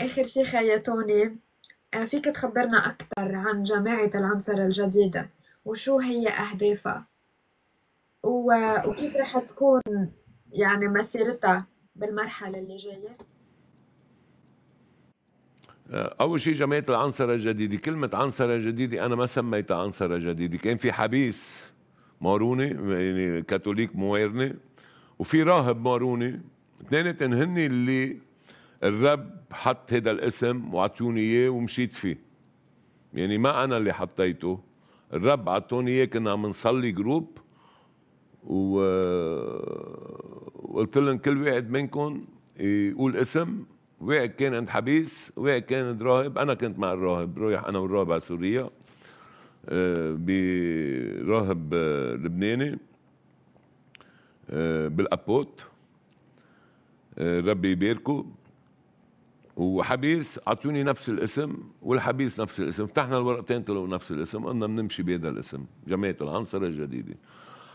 آخر شي خيطوني آه، فيك تخبرنا اكثر عن جماعة العنصر الجديدة وشو هي أهدافها وكيف رح تكون يعني مسيرتها بالمرحلة اللي جاية؟ آه، اول شيء جمعيه العنصره الجديده كلمه عنصره جديده انا ما سميتها عنصره جديده كان في حبيس ماروني يعني كاثوليك موارني وفي راهب ماروني اثنين هن اللي الرب حط هذا الاسم وعطوني اياه ومشيت فيه يعني ما انا اللي حطيته الرب عطوني اياه كنا عم نصلي جروب وقلت لهم كل واحد منكم يقول اسم واحد كان عند حبيس واحد كان عند راهب انا كنت مع الراهب رايح انا والراهب على سوريا آه، براهب آه، لبناني آه، بالابوت ربي يباركه وحبيس اعطوني نفس الاسم والحبيس نفس الاسم فتحنا الورقتين طلعوا نفس الاسم قلنا بنمشي بهذا الاسم جمعيه العنصره الجديده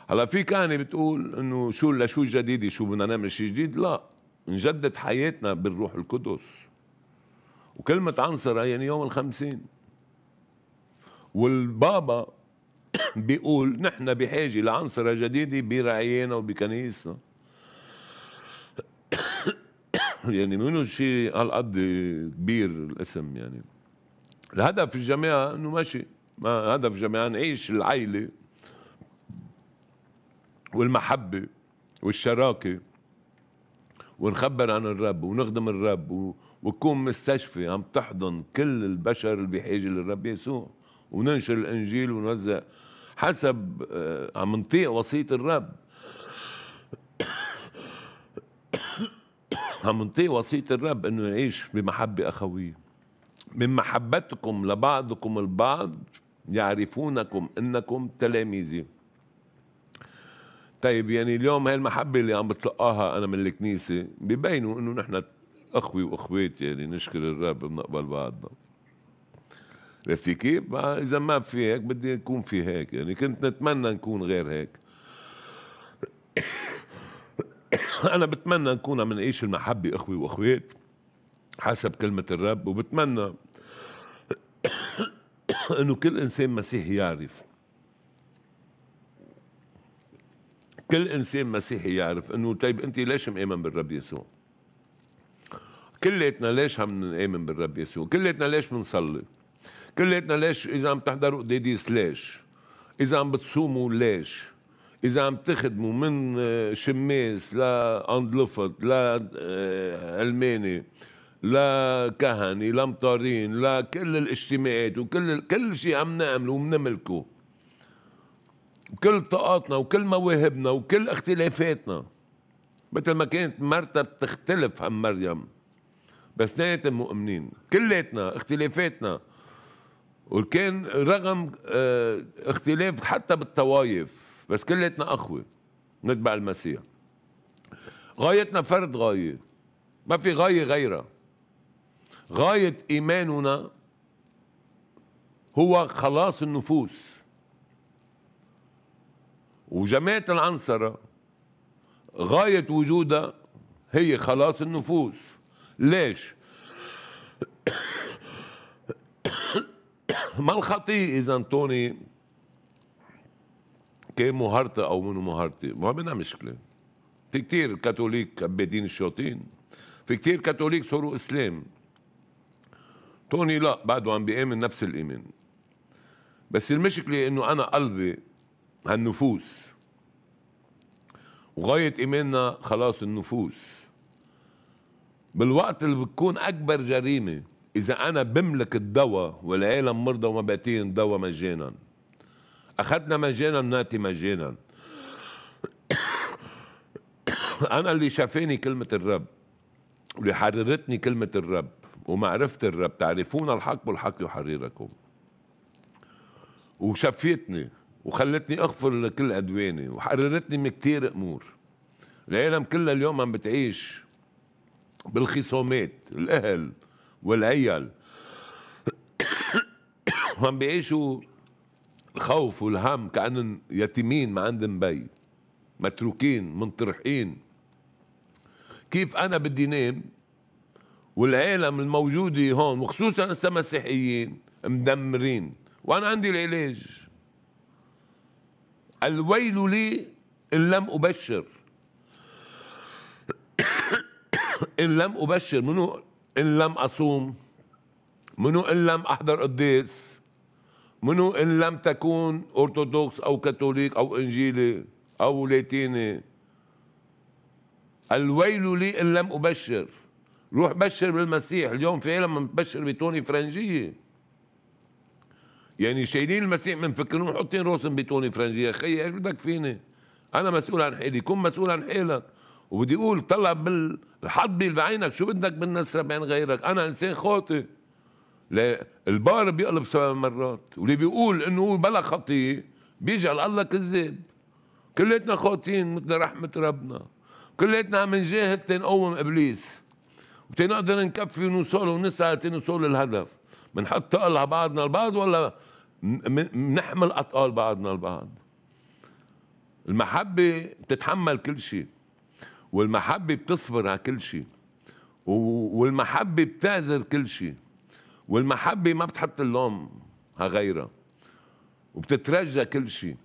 هلا في كهنه بتقول انه شو لشو الجديده شو بدنا نعمل شيء جديد لا نجدد حياتنا بالروح القدس وكلمة عنصرة يعني يوم الخمسين والبابا بيقول نحن بحاجة لعنصرة جديدة برعينا وبكنيسنا يعني منه شيء هالقد كبير الاسم يعني الهدف الجماعة انه ماشي ما هدف الجامعة نعيش العيلة والمحبة والشراكة ونخبر عن الرب ونخدم الرب وتكون مستشفى عم تحضن كل البشر اللي بحاجة للرب يسوع وننشر الانجيل ونوزع حسب آه، عم نطيع وصية الرب عم نطيع وصيه الرب انه نعيش بمحبه اخويه من محبتكم لبعضكم البعض يعرفونكم انكم تلاميذي طيب يعني اليوم هاي المحبه اللي عم بتلقاها انا من الكنيسه ببينوا انه نحن اخوي واخوات يعني نشكر الرب بنقبل بعضنا عرفتي كيف؟ اذا ما في هيك بدي يكون في هيك يعني كنت نتمنى نكون غير هيك انا بتمنى نكون عم نعيش المحبه اخوي واخوات حسب كلمه الرب وبتمنى انه كل انسان مسيحي يعرف كل انسان مسيحي يعرف انه طيب انت ليش مآمن بالرب يسوع؟ كلياتنا ليش عم نآمن بالرب يسوع؟ كلياتنا ليش بنصلي؟ كلياتنا ليش اذا عم تحضروا قداديس ليش؟ اذا عم بتصوموا ليش؟ اذا عم تخدموا من آه، شماس لاندلفت لعلماني آه، لا كهني لا مطارين لا كل الاجتماعات وكل كل شيء عم نعمله وبنملكه وكل طاقاتنا وكل مواهبنا وكل اختلافاتنا مثل ما كانت مرتها بتختلف عن مريم بس نايت مؤمنين كلياتنا اختلافاتنا وكان رغم آه، اختلاف حتى بالطوايف بس كلتنا أخوة نتبع المسيح غايتنا فرد غاية ما في غاية غيرها غاية إيماننا هو خلاص النفوس وجماعة العنصرة غاية وجودها هي خلاص النفوس ليش؟ ما الخطية إذا توني كان مهارته او منو مهارتي ما بينا مشكله في كثير كاثوليك عبادين الشياطين في كثير كاثوليك صاروا اسلام توني لا بعده عم بيامن نفس الايمان بس المشكله انه انا قلبي هالنفوس وغايه ايماننا خلاص النفوس بالوقت اللي بتكون اكبر جريمه اذا انا بملك الدواء والعالم مرضى وما باتين دواء مجانا اخذنا مجانا ناتي مجانا انا اللي شافيني كلمه الرب اللي حررتني كلمه الرب ومعرفه الرب تعرفون الحق والحق يحرركم وشفتني وخلتني اغفر لكل ادواني وحررتني من كثير امور العالم كلها اليوم عم بتعيش بالخصامات الاهل والعيال وعم بيعيشوا الخوف والهم كأنهم يتيمين ما عندهم بي متروكين منطرحين كيف أنا بدي نام والعالم الموجودة هون وخصوصا هسه مسيحيين مدمرين وأنا عندي العلاج الويل لي إن لم أبشر إن لم أبشر منو إن لم أصوم منو إن لم أحضر قداس منو إن لم تكون أرثوذكس أو كاثوليك أو إنجيلي أو لاتيني الويل لي إن لم أبشر روح بشر بالمسيح اليوم في عالم بتبشر بتوني فرنجية يعني شايلين المسيح من فكرهم حطين روسهم بتوني فرنجية خيي ايش بدك فيني أنا مسؤول عن حالي كن مسؤول عن حالك وبدي أقول طلع بالحظ بعينك شو بدك بالنسرة بين غيرك أنا إنسان خاطئ البار بيقلب سبع مرات واللي بيقول انه بلا خطيه بيجعل الله كذاب كلياتنا خاطئين مثل رحمه ربنا كلياتنا عم نجاهد تنقوم ابليس وتنقدر نكفي ونوصل ونسعى تنوصل للهدف بنحط طقل على بعضنا البعض ولا بنحمل اثقال بعضنا البعض المحبه بتتحمل كل شيء والمحبه بتصبر على كل شيء والمحبه بتعذر كل شيء والمحبة ما بتحط اللوم غيرها وبتترجى كل شيء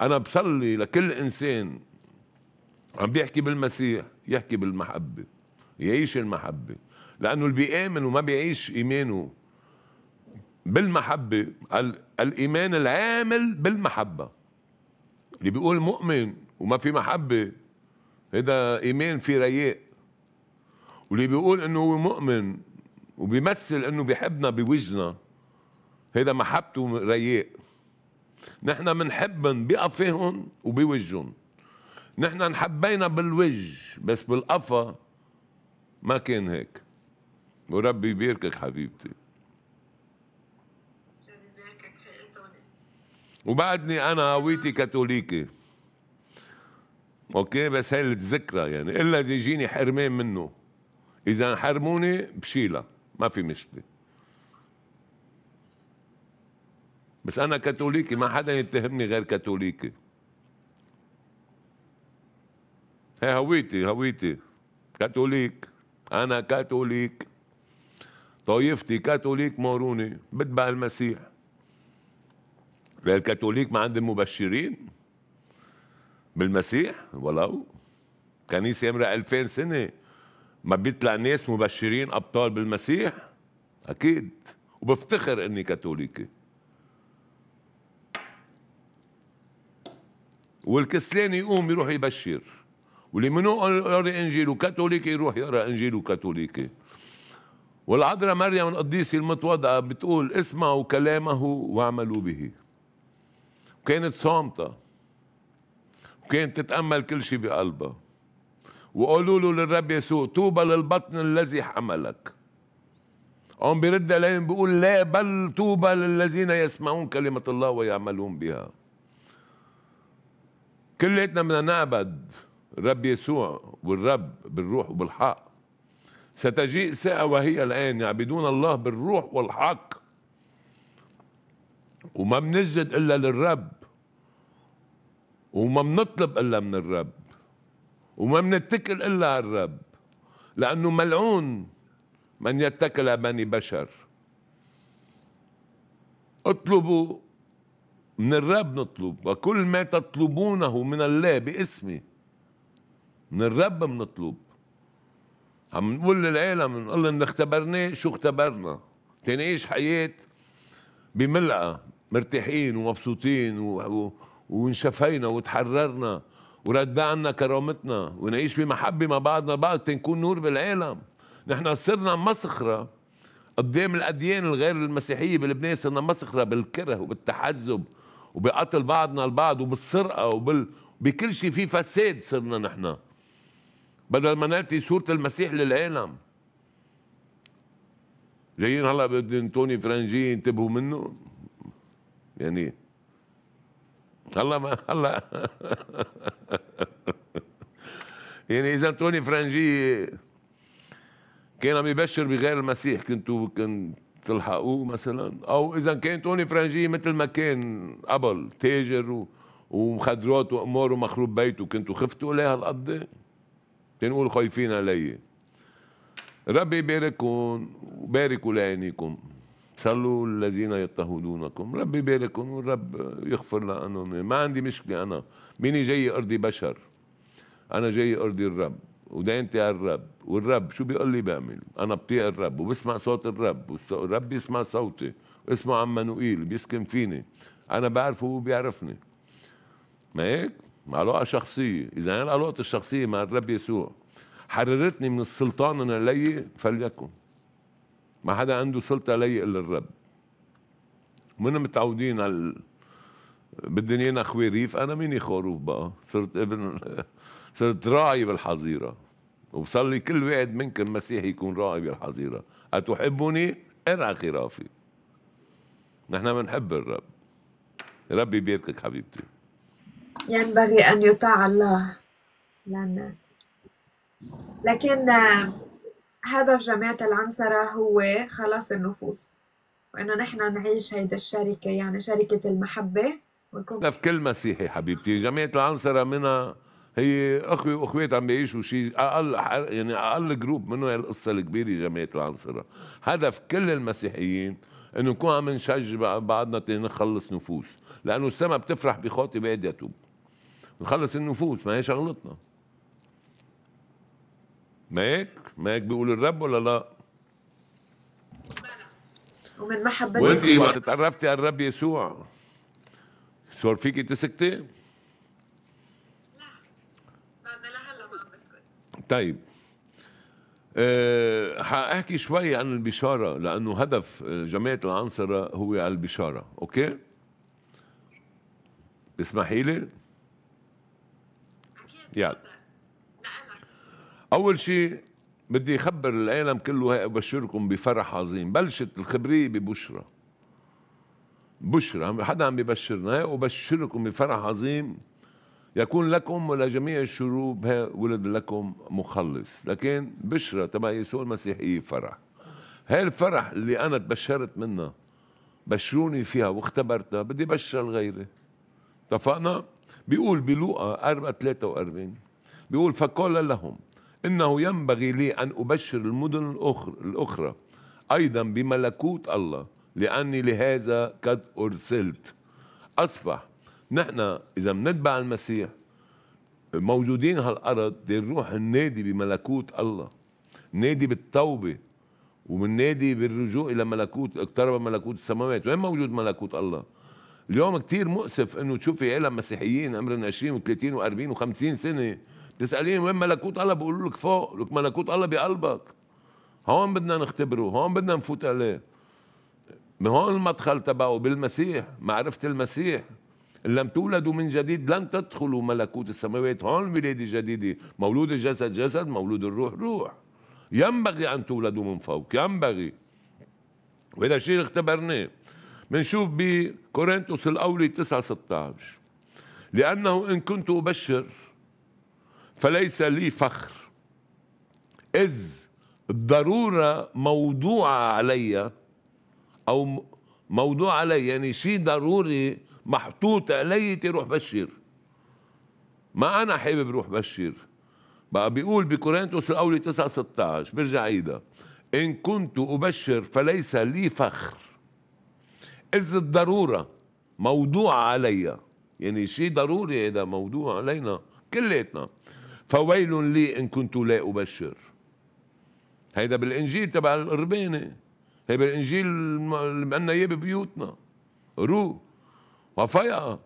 أنا بصلي لكل إنسان عم بيحكي بالمسيح يحكي بالمحبة يعيش المحبة لأنه اللي بيآمن وما بيعيش إيمانه بالمحبة الإيمان العامل بالمحبة اللي بيقول مؤمن وما في محبة هذا إيمان في رياء واللي بيقول إنه هو مؤمن وبيمثل انه بيحبنا بوجنا هيدا محبته رياق نحن بنحبهم بقفاهم وبوجهن نحن انحبينا بالوجه بس بالقفا ما كان هيك وربي يباركك حبيبتي وبعدني انا هويتي كاثوليكي اوكي بس هي الذكرى يعني الا يجيني حرمان منه اذا حرموني بشيلها ما في مشكله بس انا كاثوليكي ما حدا يتهمني غير كاثوليكي هي هويتي هويتي كاثوليك انا كاثوليك طائفتي كاثوليك موروني بتبع المسيح الكاثوليك ما عندهم مبشرين بالمسيح ولو كنيسه يمرق 2000 سنه ما بيطلع ناس مبشرين ابطال بالمسيح اكيد وبفتخر اني كاثوليكي والكسلان يقوم يروح يبشر واللي منو يقرا انجيل وكاثوليكي يروح يقرا انجيل وكاثوليكي والعذراء مريم القديسه المتواضعه بتقول اسمعوا كلامه واعملوا به وكانت صامته وكانت تتامل كل شيء بقلبها وقولوا له للرب يسوع توبة للبطن الذي حملك قام بيرد عليهم بيقول لا بل توبة للذين يسمعون كلمة الله ويعملون بها كليتنا بدنا نعبد الرب يسوع والرب بالروح وبالحق ستجيء ساعة وهي الآن يعبدون الله بالروح والحق وما بنسجد إلا للرب وما بنطلب إلا من الرب وما بنتكل الا على الرب لانه ملعون من يتكل على بني بشر اطلبوا من الرب نطلب وكل ما تطلبونه من الله باسمي من الرب بنطلب عم نقول للعالم نقول ان اختبرناه شو اختبرنا تنعيش حياه بملقى مرتاحين ومبسوطين و... و... وانشفينا وتحررنا ورد عنا كرامتنا ونعيش بمحبة مع بعضنا بعض تنكون نور بالعالم نحن صرنا مسخرة قدام إيه الأديان الغير المسيحية بلبنان صرنا مسخرة بالكره وبالتحزب وبقتل بعضنا البعض وبالسرقة وبال... بكل شيء في فساد صرنا نحن بدل ما نلتي صورة المسيح للعالم جايين هلا بدهم توني فرنجي ينتبهوا منه يعني هلا ما هلا يعني اذا توني فرنجي كان عم يبشر بغير المسيح كنتوا كنت تلحقوه مثلا او اذا كان توني فرنجي مثل ما كان قبل تاجر و... ومخدرات وامور ومخروب بيته كنتوا خفتوا عليه هالقد تنقول خايفين علي ربي يبارككم وباركوا لعينيكم صلوا الذين يضطهدونكم ربي يباركهم والرب يغفر لهم ما عندي مشكلة أنا ماني جاي أرضي بشر أنا جاي أرضي الرب ودينتي على الرب والرب شو بيقول لي بعمل أنا بطيع الرب وبسمع صوت الرب والرب بيسمع صوتي اسمه عمانوئيل بيسكن فيني أنا بعرفه وبيعرفني ما هيك؟ علاقة شخصية إذا أنا العلاقة الشخصية مع الرب يسوع حررتني من السلطان أنا علي فليكن ما حدا عنده سلطه لي الا الرب منا متعودين على بدنا أخوي خواريف انا ميني خروف بقى صرت ابن صرت راعي بالحظيره وبصلي كل واحد منكم مسيحي يكون راعي بالحظيره اتحبني ارعى إيه خرافي نحن بنحب الرب ربي بيركك حبيبتي ينبغي ان يطاع الله للناس لكن هدف جماعة العنصرة هو خلاص النفوس وإنه نحن نعيش هيدا الشركة يعني شركة المحبة ويكون في كل مسيحي حبيبتي جماعة العنصرة منها هي اخوي واخوات عم بيعيشوا شيء اقل يعني اقل جروب منه هي القصه الكبيره جماعه العنصره هدف كل المسيحيين انه نكون عم نشجع بعضنا نخلص نفوس لانه السما بتفرح بخاطب بعد توب نخلص النفوس ما هي شغلتنا ما هيك؟ ما هيك بيقول الرب ولا لا ومن محبتك وانت ما تتعرفتي على الرب يسوع صار فيكي تسكتي لا لهلا ما بسكت طيب أه حاحكي شوي عن البشارة لأنه هدف آه، جماعة العنصرة هو على البشارة أوكي؟ اسمحي لي؟ أكيد يلا اول شيء بدي اخبر العالم كله هي ابشركم بفرح عظيم بلشت الخبريه ببشرى بشرى حدا عم ببشرنا ابشركم بفرح عظيم يكون لكم ولجميع الشعوب ولد لكم مخلص لكن بشرى تبع يسوع المسيح هي فرح هاي الفرح اللي انا تبشرت منها بشروني فيها واختبرتها بدي بشر غيري اتفقنا بيقول بلوقا 4 43 بيقول فقال لهم إنه ينبغي لي أن أبشر المدن الأخرى, الأخرى أيضا بملكوت الله لأني لهذا قد أرسلت أصبح نحن إذا بنتبع المسيح موجودين هالأرض دي نروح النادي بملكوت الله نادي بالتوبة نادي بالرجوع إلى ملكوت اقترب ملكوت السماوات وين موجود ملكوت الله اليوم كتير مؤسف انه تشوفي عالم مسيحيين عمرهم 20 و30 و40 و50 سنه تسألين وين ملكوت الله بقول لك فوق لك ملكوت الله بقلبك هون بدنا نختبره هون بدنا نفوت عليه من هون المدخل تبعه بالمسيح معرفه المسيح إن لم تولدوا من جديد لن تدخلوا ملكوت السماوات هون ولادة جديدة مولود الجسد جسد مولود الروح روح ينبغي أن تولدوا من فوق ينبغي وهذا الشيء اللي اختبرناه بنشوف بكورنثوس الأولي 9 16 لأنه إن كنت أبشر فليس لي فخر إذ الضرورة موضوعة علي أو موضوع علي يعني شيء ضروري محطوط علي تروح بشر ما أنا حابب روح بشر بقى بيقول بكورنثوس الأولى 9 16 برجع عيدها إن كنت أبشر فليس لي فخر إذ الضرورة موضوعة علي يعني شيء ضروري هذا موضوع علينا كلياتنا فويل لي إن كنت لا أبشر هيدا بالإنجيل تبع القربانة هي بالإنجيل اللي بقلنا إياه ببيوتنا روح وفيقة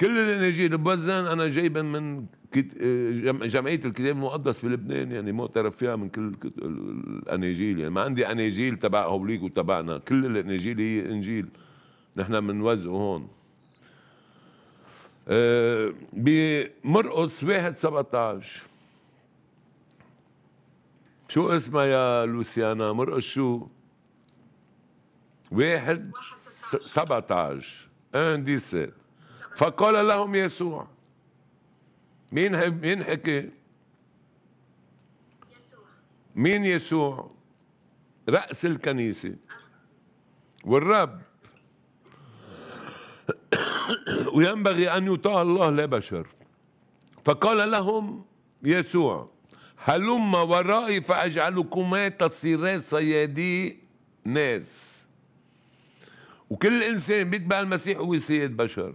كل الإنجيل بوزن أنا جايبا من جمعية الكتاب المقدس في لبنان يعني معترف فيها من كل الأناجيل يعني ما عندي أناجيل تبع هوليك وتبعنا كل الأناجيل هي إنجيل نحن بنوزعه هون اه، بمرقص واحد 17 شو اسمها يا لوسيانا مرقص شو واحد 17 ان ديسيت فقال لهم يسوع مين مين حكي مين يسوع رأس الكنيسة والرب وينبغي أن يطاع الله لا بشر فقال لهم يسوع هلم ورائي فأجعلكما تصيرا صيادي ناس وكل إنسان بيتبع المسيح هو سيد بشر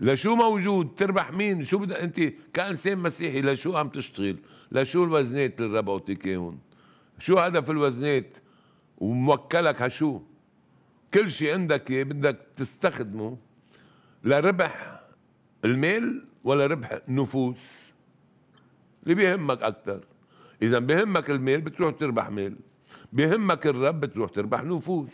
لشو موجود تربح مين شو بدك انت كانسان مسيحي لشو عم تشتغل لشو الوزنات اللي ربعتك اياهم شو هدف الوزنات وموكلك هشو كل شيء عندك إيه بدك تستخدمه لربح المال ولا ربح النفوس اللي بيهمك اكثر اذا بيهمك المال بتروح تربح مال بيهمك الرب بتروح تربح نفوس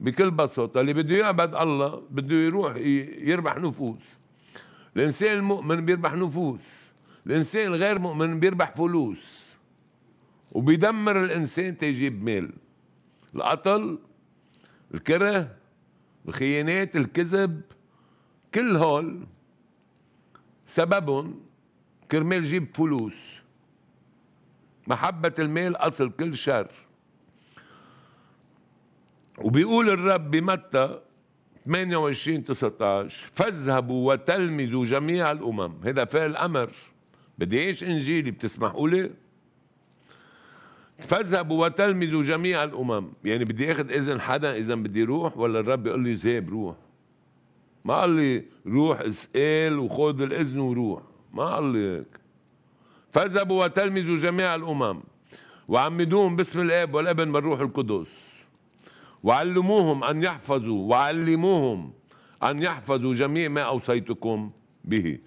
بكل بساطة اللي بده يعبد الله بده يروح يربح نفوس الإنسان المؤمن بيربح نفوس الإنسان الغير مؤمن بيربح فلوس وبيدمر الإنسان تيجيب مال القتل الكره الخيانات الكذب كل هول سببهم كرمال جيب فلوس محبة المال أصل كل شر وبيقول الرب بمتى 28 19 فاذهبوا وتلمذوا جميع الأمم هذا فعل أمر بدي ايش إنجيلي بتسمحوا لي فاذهبوا وتلمذوا جميع الامم يعني بدي اخذ اذن حدا اذا بدي روح ولا الرب يقول لي ذهب روح ما قال لي روح اسال وخذ الاذن وروح ما قال لي هيك فاذهبوا وتلمذوا جميع الامم وعمدوهم باسم الاب والابن والروح القدس وعلموهم ان يحفظوا وعلموهم ان يحفظوا جميع ما اوصيتكم به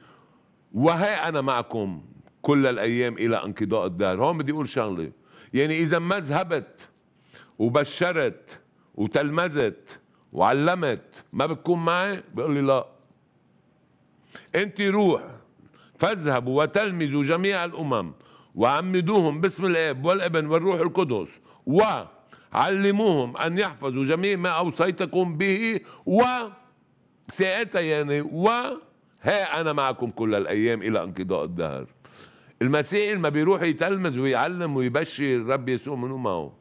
وهي انا معكم كل الايام الى انقضاء الدهر هون بدي اقول شغله يعني إذا ما ذهبت وبشرت وتلمذت وعلمت ما بتكون معي بيقول لي لا أنت روح فاذهبوا وتلمذوا جميع الأمم وعمدوهم باسم الاب والابن والروح القدس وعلموهم ان يحفظوا جميع ما اوصيتكم به و ساعتها يعني و ها انا معكم كل الايام الى انقضاء الدهر المسيحي لما بيروح يتلمذ ويعلم ويبشر الرب يسوع من امه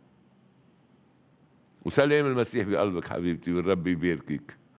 وسلام المسيح بقلبك حبيبتي والرب يباركك